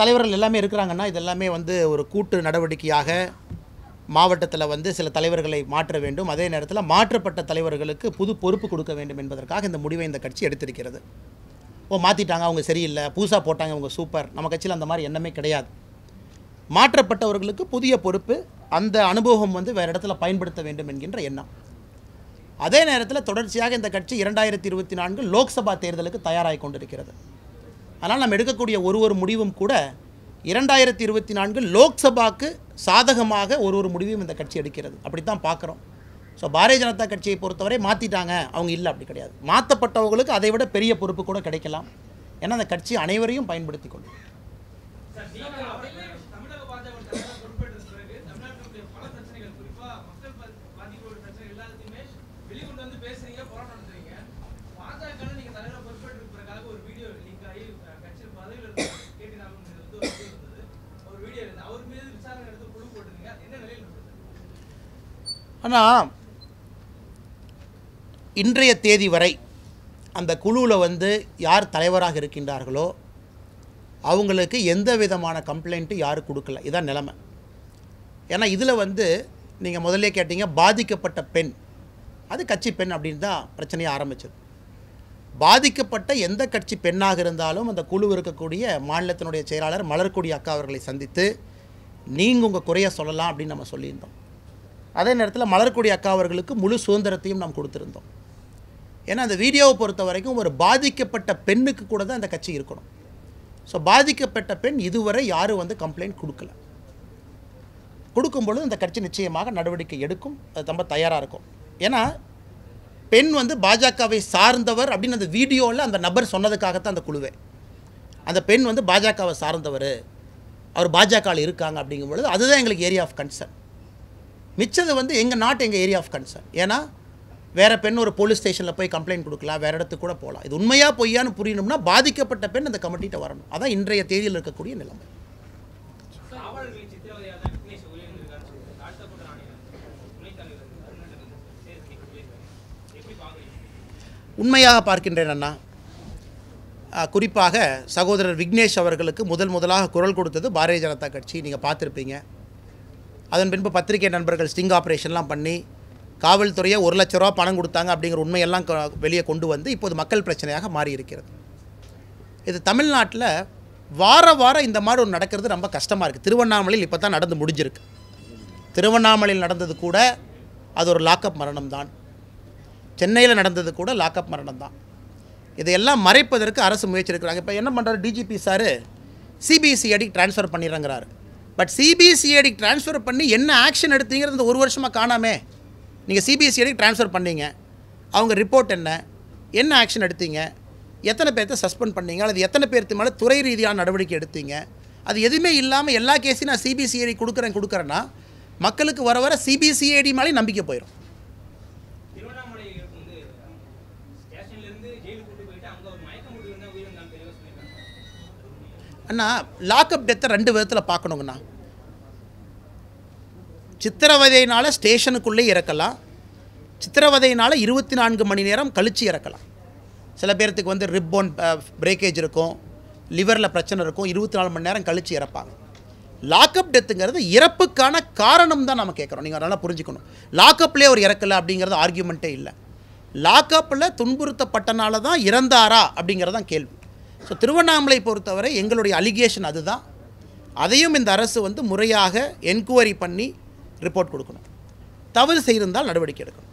தலைவர்கள் எல்லாமே இருக்கிறாங்கன்னா இது எல்லாமே வந்து ஒரு கூட்டு நடவடிக்கையாக மாவட்டத்தில் வந்து சில தலைவர்களை மாற்ற வேண்டும் அதே நேரத்தில் மாற்றப்பட்ட தலைவர்களுக்கு புது பொறுப்பு கொடுக்க வேண்டும் என்பதற்காக இந்த முடிவை இந்த கட்சி எடுத்திருக்கிறது ஓ மாற்றிட்டாங்க அவங்க சரியில்லை புதுசாக போட்டாங்க அவங்க சூப்பர் நம்ம கட்சியில் அந்த மாதிரி எண்ணமே கிடையாது மாற்றப்பட்டவர்களுக்கு புதிய பொறுப்பு அந்த அனுபவம் வந்து வேறு இடத்துல பயன்படுத்த வேண்டும் என்கின்ற எண்ணம் அதே நேரத்தில் தொடர்ச்சியாக இந்த கட்சி இரண்டாயிரத்தி இருபத்தி நான்கு லோக்சபா தேர்தலுக்கு தயாராகி கொண்டிருக்கிறது அதனால் நாம் எடுக்கக்கூடிய ஒரு ஒரு முடிவும் கூட இரண்டாயிரத்தி இருபத்தி நான்கு லோக்சபாக்கு சாதகமாக ஒரு ஒரு முடிவையும் இந்த கட்சி எடுக்கிறது அப்படி தான் பார்க்குறோம் ஸோ பாரதிய ஜனதா கட்சியை பொறுத்தவரை மாற்றிட்டாங்க அவங்க இல்லை அப்படி கிடையாது மாற்றப்பட்டவங்களுக்கு அதை விட பெரிய பொறுப்பு கூட கிடைக்கலாம் ஏன்னா அந்த கட்சி அனைவரையும் பயன்படுத்தி கொள்ளும் ஆனால் இன்றைய தேதி வரை அந்த குழுவில் வந்து யார் தலைவராக இருக்கின்றார்களோ அவங்களுக்கு எந்த விதமான கம்ப்ளைண்ட்டும் யாரும் கொடுக்கல இதான் நிலைமை ஏன்னா இதில் வந்து நீங்கள் முதல்ல கேட்டீங்க பாதிக்கப்பட்ட பெண் அது கட்சி பெண் அப்படின்னு தான் பிரச்சனையை ஆரம்பிச்சது பாதிக்கப்பட்ட எந்த கட்சி பெண்ணாக இருந்தாலும் அந்த குழு இருக்கக்கூடிய மாநிலத்தினுடைய செயலாளர் மலர்கொடி அக்கா அவர்களை சந்தித்து நீங்கள் உங்கள் குறைய சொல்லலாம் அப்படின்னு நம்ம சொல்லியிருந்தோம் அதே நேரத்தில் மலர்கொடி அக்கா அவர்களுக்கு முழு சுதந்திரத்தையும் நாம் கொடுத்துருந்தோம் ஏன்னா அந்த வீடியோவை பொறுத்த வரைக்கும் ஒரு பாதிக்கப்பட்ட பெண்ணுக்கு கூட தான் அந்த கட்சி இருக்கணும் ஸோ பாதிக்கப்பட்ட பெண் இதுவரை யாரும் வந்து கம்ப்ளைண்ட் கொடுக்கல கொடுக்கும்பொழுது அந்த கட்சி நிச்சயமாக நடவடிக்கை எடுக்கும் அது ரொம்ப தயாராக இருக்கும் ஏன்னா பெண் வந்து பாஜகவை சார்ந்தவர் அப்படின்னு அந்த வீடியோவில் அந்த நபர் சொன்னதுக்காகத்தான் அந்த குழுவே அந்த பெண் வந்து பாஜகவை சார்ந்தவர் அவர் பாஜகவில் இருக்காங்க அப்படிங்கும் பொழுது அதுதான் எங்களுக்கு ஏரியா ஆஃப் கன்சர்ன் மிச்சது வந்து எங்கள் நாட்டு எங்கள் ஏரியா ஆஃப் கன்சர்ன் ஏன்னா வேறு பெண் ஒரு போலீஸ் ஸ்டேஷனில் போய் கம்ப்ளைண்ட் கொடுக்கலாம் வேறு இடத்துக்கு கூட போகலாம் இது உண்மையாக பொய்யான்னு புரியணும்னா பாதிக்கப்பட்ட பெண் அந்த கமிட்டிகிட்ட வரணும் அதான் இன்றைய தேதியில் இருக்கக்கூடிய நிலைமை உண்மையாக பார்க்கின்றேன் அண்ணா குறிப்பாக சகோதரர் விக்னேஷ் அவர்களுக்கு முதல் முதலாக குரல் கொடுத்தது பாரதிய ஜனதா கட்சி நீங்கள் பார்த்துருப்பீங்க அதன் பின்பு பத்திரிகை நண்பர்கள் ஸ்டிங் ஆப்ரேஷன்லாம் பண்ணி காவல்துறையை ஒரு லட்ச ரூபா பணம் கொடுத்தாங்க அப்படிங்கிற உண்மையெல்லாம் வெளியே கொண்டு வந்து இப்போது மக்கள் பிரச்சனையாக மாறி இருக்கிறது இது தமிழ்நாட்டில் வார வாரம் இந்த மாதிரி ஒரு நடக்கிறது ரொம்ப கஷ்டமாக இருக்குது திருவண்ணாமலையில் இப்போ தான் நடந்து முடிஞ்சிருக்கு திருவண்ணாமலையில் நடந்தது கூட அது ஒரு லாக்கப் மரணம் தான் சென்னையில் நடந்தது கூட லாக்அப் மரணம் தான் இதையெல்லாம் மறைப்பதற்கு அரசு முயற்சிருக்கிறாங்க இப்போ என்ன பண்ணுறாரு டிஜிபி சார் அடி டிரான்ஸ்ஃபர் பண்ணிடுறேங்கிறாரு பட் அடி டிரான்ஸ்ஃபர் பண்ணி என்ன ஆக்ஷன் எடுத்தீங்கிறது ஒரு வருஷமாக காணாமே நீங்கள் அடி டிரான்ஸ்ஃபர் பண்ணீங்க அவங்க ரிப்போர்ட் என்ன என்ன ஆக்ஷன் எடுத்தீங்க எத்தனை பேர்த்த சஸ்பெண்ட் பண்ணீங்க அல்லது எத்தனை பேர்த்து மேலே துறை ரீதியான நடவடிக்கை எடுத்தீங்க அது எதுவுமே இல்லாமல் எல்லா கேஸையும் நான் சிபிசிஐடி கொடுக்குறேன் கொடுக்குறேன்னா மக்களுக்கு வர வர சிபிசிஐடி மேலே நம்பிக்கை போயிடும் அண்ணா லாக்அப் டெத்தை ரெண்டு விதத்தில் பார்க்கணுங்கண்ணா சித்திரவதையினால் ஸ்டேஷனுக்குள்ளே இறக்கலாம் சித்திரவதையினால் இருபத்தி நான்கு மணி நேரம் கழித்து இறக்கலாம் சில பேர்த்துக்கு வந்து ரிப்போன் பிரேக்கேஜ் இருக்கும் லிவரில் பிரச்சனை இருக்கும் இருபத்தி நாலு மணி நேரம் கழித்து இறப்பாங்க லாக்அப் டெத்துங்கிறது இறப்புக்கான காரணம் தான் நம்ம கேட்குறோம் நீங்கள் நல்லா புரிஞ்சுக்கணும் லாக்அப்லேயே அவர் இறக்கலை அப்படிங்கிறது ஆர்கியூமெண்ட்டே இல்லை லாக்அப்பில் துன்புறுத்தப்பட்டனால தான் இறந்தாரா அப்படிங்கிறது தான் கேள்வி ஸோ திருவண்ணாமலை பொறுத்தவரை எங்களுடைய அலிகேஷன் அதுதான் அதையும் இந்த அரசு வந்து முறையாக என்கொயரி பண்ணி ரிப்போர்ட் கொடுக்கணும் தவறு செய்திருந்தால் நடவடிக்கை எடுக்கணும்